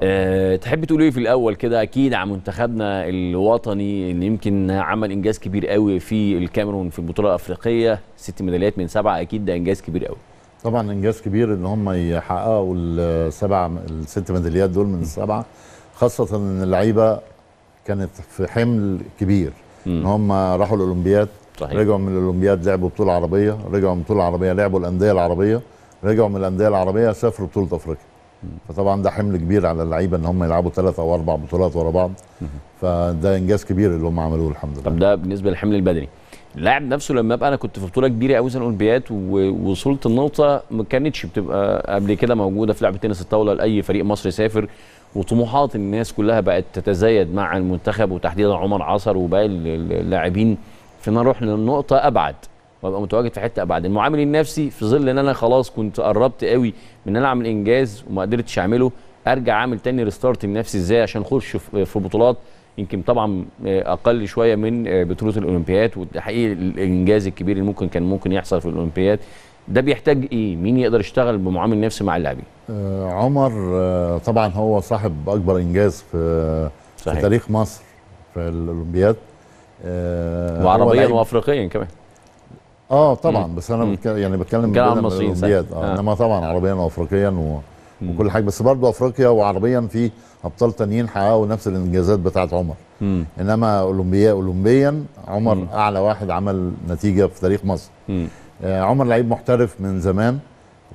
أه تحب تقول ايه في الاول كده اكيد عن منتخبنا الوطني اللي يمكن عمل انجاز كبير قوي في الكاميرون في البطوله الافريقيه ست ميداليات من سبعه اكيد ده انجاز كبير قوي طبعا انجاز كبير ان هم يحققوا السبعه الست ميداليات دول من السبعه خاصه ان اللعيبه كانت في حمل كبير ان هم راحوا الاولمبياد صحيح. رجعوا من الاولمبياد لعبوا بطوله عربيه رجعوا من بطوله عربيه لعبوا الانديه العربيه رجعوا من الانديه العربيه سافروا بطوله افريقيا فطبعا ده حمل كبير على اللعيبه ان هم يلعبوا ثلاث او اربع بطولات ورا بعض فده انجاز كبير اللي هم عملوه الحمد لله طب ده بالنسبه للحمل البدني اللاعب نفسه لما ابقى انا كنت في بطوله كبيره قوي زي الاولمبيات ووصلت النقطه ما كانتش بتبقى قبل كده موجوده في لعبه تنس الطاوله لاي فريق مصري سافر وطموحات الناس كلها بقت تتزايد مع المنتخب وتحديدا عمر عصر وباقي اللاعبين نروح للنقطه ابعد وابقى متواجد في حته ابعد المعامل النفسي في ظل ان انا خلاص كنت قربت قوي من ان انا اعمل انجاز وما قدرتش اعمله ارجع اعمل تاني ريستارت لنفسي ازاي عشان اخش في بطولات يمكن طبعا آه، اقل شويه من آه، بطوله الاولمبياد وتحقيق الانجاز الكبير اللي ممكن كان ممكن يحصل في الاولمبياد ده بيحتاج ايه مين يقدر يشتغل بمعامل نفسي مع اللاعبين آه عمر آه طبعا هو صاحب اكبر انجاز في, صحيح. في تاريخ مصر في الاولمبياد آه وعربيا وافريقيا كمان اه طبعا مم. بس انا بتكلم يعني بتكلم عن الاولمبياد آه،, اه انما طبعا عربيا وافريقيا و... وكل حاجه بس برضه افريقيا وعربيا في ابطال تانيين حققوا نفس الانجازات بتاعت عمر مم. انما اولمبيا اولمبيا عمر مم. اعلى واحد عمل نتيجه في تاريخ مصر آه عمر لعيب محترف من زمان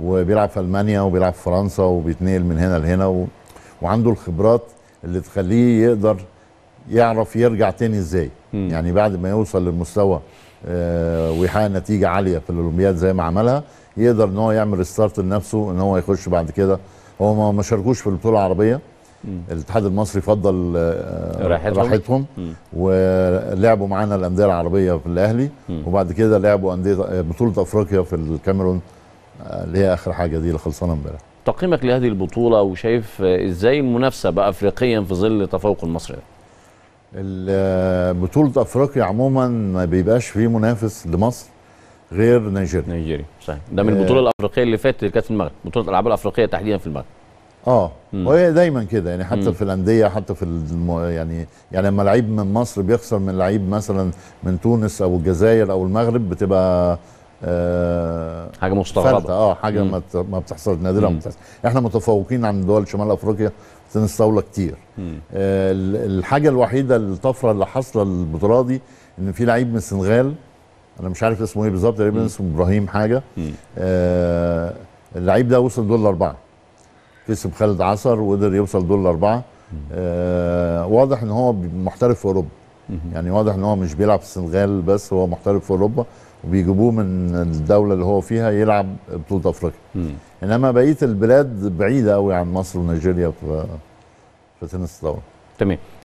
وبيلعب في المانيا وبيلعب في فرنسا وبيتنقل من هنا لهنا و... وعنده الخبرات اللي تخليه يقدر يعرف يرجع تاني ازاي م. يعني بعد ما يوصل للمستوى آه، ويحقق نتيجه عاليه في الاولمبياد زي ما عملها يقدر ان هو يعمل ريستارت لنفسه ان هو يخش بعد كده هو ما شاركوش في البطوله العربيه الاتحاد المصري فضل آه، راحتهم ولعبوا معانا الانديه العربيه في الاهلي وبعد كده لعبوا انديه آه، بطوله افريقيا في الكاميرون اللي هي اخر حاجه دي اللي خلصانه امبارح تقييمك لهذه البطوله وشايف ازاي المنافسه بقى افريقيا في ظل تفوق المصري بطوله افريقيا عموما ما بيبقاش فيه منافس لمصر غير نيجيريا نيجيريا صحيح ده من البطوله آه. الافريقيه اللي فاتت اللي كانت في المغرب بطوله الالعاب الافريقيه تحديدا في المغرب اه مم. وهي دايما كده يعني حتى مم. في الانديه حتى في الم... يعني يعني لما لعيب من مصر بيخسر من لعيب مثلا من تونس او الجزائر او المغرب بتبقى آه حاجه مستغربه اه حاجه مم. ما بتحصل نادرا ما بتحصل احنا متفوقين عن دول شمال افريقيا تنس طاوله كتير آه الحاجه الوحيده الطفره اللي حاصله البطوله دي ان في لعيب من السنغال انا مش عارف اسمه ايه بالظبط تقريبا اسمه ابراهيم حاجه آه اللعيب ده وصل دول الاربعه كسب خالد عصر وقدر يوصل دول الاربعه آه واضح ان هو محترف في اوروبا يعني واضح ان هو مش بيلعب في السنغال بس هو محترف في اوروبا وبيجيبوه من الدوله اللي هو فيها يلعب بطوله افريقيا انما بقيه البلاد بعيده قوي عن مصر ونيجيريا في في تنس الطاوله تمام